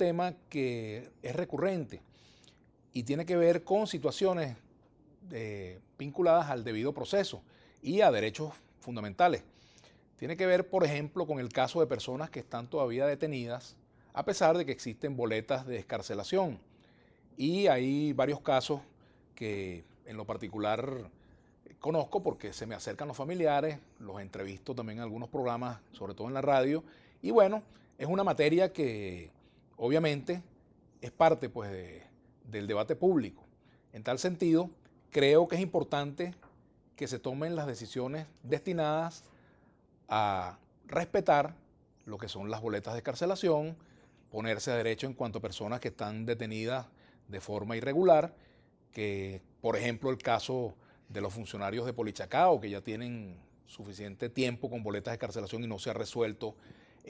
tema que es recurrente y tiene que ver con situaciones eh, vinculadas al debido proceso y a derechos fundamentales. Tiene que ver, por ejemplo, con el caso de personas que están todavía detenidas a pesar de que existen boletas de escarcelación. Y hay varios casos que en lo particular conozco porque se me acercan los familiares, los entrevisto también en algunos programas, sobre todo en la radio. Y bueno, es una materia que obviamente es parte pues, del debate público. En tal sentido, creo que es importante que se tomen las decisiones destinadas a respetar lo que son las boletas de carcelación, ponerse a derecho en cuanto a personas que están detenidas de forma irregular, que por ejemplo el caso de los funcionarios de Polichacao, que ya tienen suficiente tiempo con boletas de carcelación y no se ha resuelto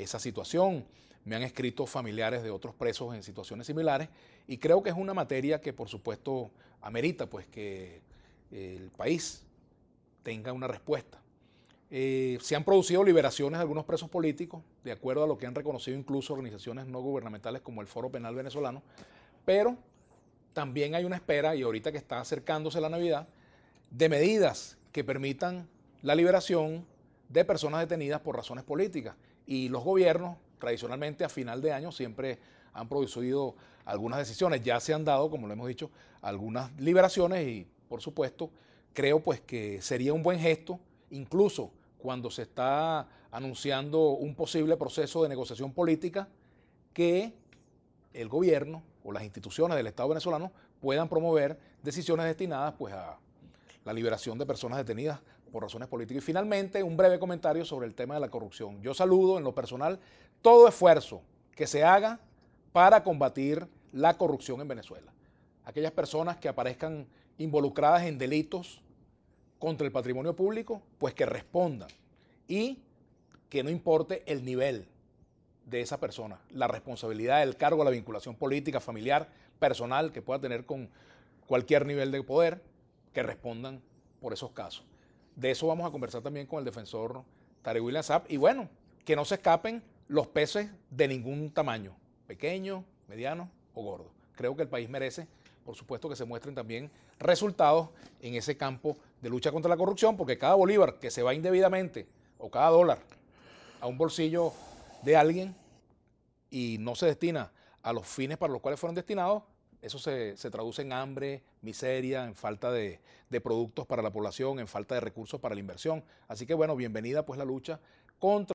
esa situación. Me han escrito familiares de otros presos en situaciones similares y creo que es una materia que por supuesto amerita pues que el país tenga una respuesta. Eh, se han producido liberaciones de algunos presos políticos, de acuerdo a lo que han reconocido incluso organizaciones no gubernamentales como el Foro Penal Venezolano, pero también hay una espera, y ahorita que está acercándose la Navidad, de medidas que permitan la liberación de personas detenidas por razones políticas y los gobiernos tradicionalmente a final de año siempre han producido algunas decisiones, ya se han dado, como lo hemos dicho, algunas liberaciones y por supuesto creo pues que sería un buen gesto, incluso cuando se está anunciando un posible proceso de negociación política, que el gobierno o las instituciones del Estado venezolano puedan promover decisiones destinadas pues a la liberación de personas detenidas por razones políticas. Y finalmente, un breve comentario sobre el tema de la corrupción. Yo saludo en lo personal todo esfuerzo que se haga para combatir la corrupción en Venezuela. Aquellas personas que aparezcan involucradas en delitos contra el patrimonio público, pues que respondan y que no importe el nivel de esa persona, la responsabilidad, el cargo, la vinculación política, familiar, personal que pueda tener con cualquier nivel de poder, que respondan por esos casos. De eso vamos a conversar también con el defensor Tarek Lazap. Y bueno, que no se escapen los peces de ningún tamaño, pequeño, mediano o gordo. Creo que el país merece, por supuesto, que se muestren también resultados en ese campo de lucha contra la corrupción, porque cada bolívar que se va indebidamente o cada dólar a un bolsillo de alguien y no se destina a los fines para los cuales fueron destinados, eso se, se, traduce en hambre, miseria, en falta de, de, productos para la población, en falta de recursos para la inversión. Así que bueno, bienvenida pues la lucha contra